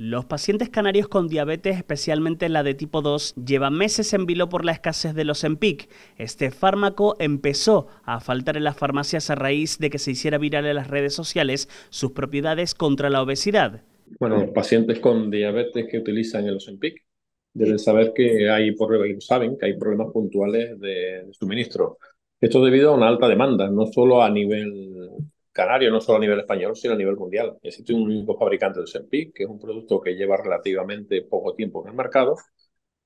Los pacientes canarios con diabetes, especialmente la de tipo 2, llevan meses en vilo por la escasez de los EMPIC. Este fármaco empezó a faltar en las farmacias a raíz de que se hiciera viral en las redes sociales sus propiedades contra la obesidad. Bueno, los pacientes con diabetes que utilizan el enpic deben saber que hay problemas, saben que hay problemas puntuales de, suministro. Esto debido a una alta demanda, no solo a nivel canario, no solo a nivel español, sino a nivel mundial. Existe un único fabricante del Sempic, que es un producto que lleva relativamente poco tiempo en el mercado,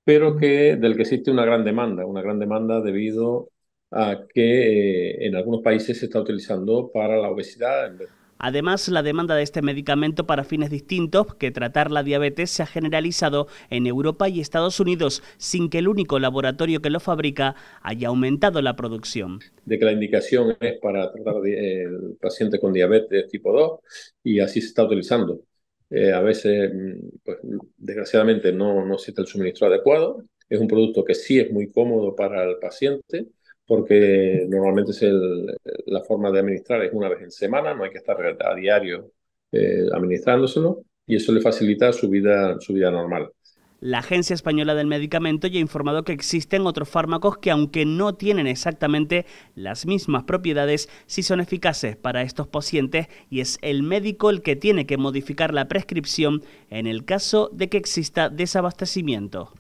pero que, del que existe una gran demanda, una gran demanda debido a que eh, en algunos países se está utilizando para la obesidad, en Además, la demanda de este medicamento para fines distintos que tratar la diabetes se ha generalizado en Europa y Estados Unidos sin que el único laboratorio que lo fabrica haya aumentado la producción. De que la indicación es para tratar eh, el paciente con diabetes tipo 2 y así se está utilizando. Eh, a veces, mm, pues, desgraciadamente, no, no existe el suministro adecuado. Es un producto que sí es muy cómodo para el paciente, porque normalmente es la forma de administrar es una vez en semana, no hay que estar a diario eh, administrándoselo y eso le facilita su vida, su vida normal. La Agencia Española del Medicamento ya ha informado que existen otros fármacos que, aunque no tienen exactamente las mismas propiedades, sí son eficaces para estos pacientes y es el médico el que tiene que modificar la prescripción en el caso de que exista desabastecimiento.